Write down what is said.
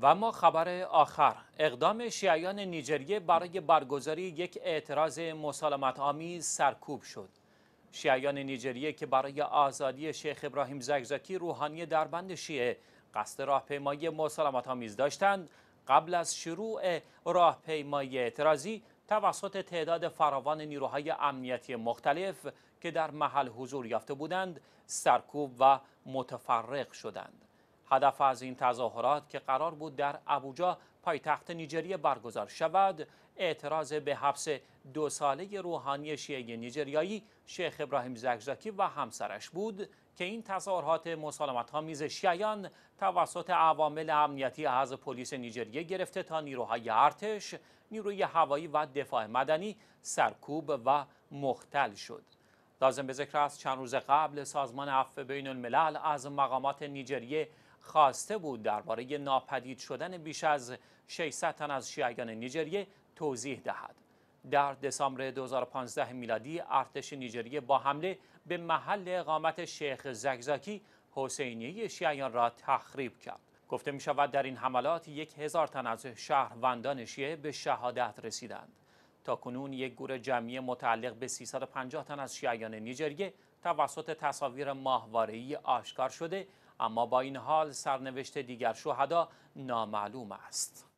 و ما خبر آخر اقدام شیعیان نیجریه برای برگزاری یک اعتراض مسالمت آمیز سرکوب شد شیعیان نیجریه که برای آزادی شیخ ابراهیم زگزکی روحانی بند شیعه قصد راهپیمایی مسالمت آمیز داشتند قبل از شروع راهپیمایی اعتراضی توسط تعداد فراوان نیروهای امنیتی مختلف که در محل حضور یافته بودند سرکوب و متفرق شدند هدف از این تظاهرات که قرار بود در ابوجا پایتخت نیجریه برگزار شود اعتراض به حبس دو ساله روحانی شیعه نیجریایی شیخ ابراهیم زکزاکی و همسرش بود که این تظاهرات مسالمت ها میز شیعیان توسط عوامل امنیتی از پلیس نیجریه گرفته تا نیروهای ارتش نیروی هوایی و دفاع مدنی سرکوب و مختل شد لازم به ذکر است چند روز قبل سازمان عفو بین الملل از مقامات نیجریه خواسته بود درباره ناپدید شدن بیش از 600 تن از شیعیان نیجریه توضیح دهد. در دسامبر 2015 میلادی ارتش نیجریه با حمله به محل اقامت شیخ زگزاکی حسینیه شیعیان را تخریب کرد. گفته می شود در این حملات یک هزار تن از شهروندان شیعه به شهادت رسیدند. تا کنون یک گور جمعی متعلق به 350 تن از شیعیان نیجریه توسط تصاویر ماهواره‌ای آشکار شده اما با این حال سرنوشت دیگر شهدا نامعلوم است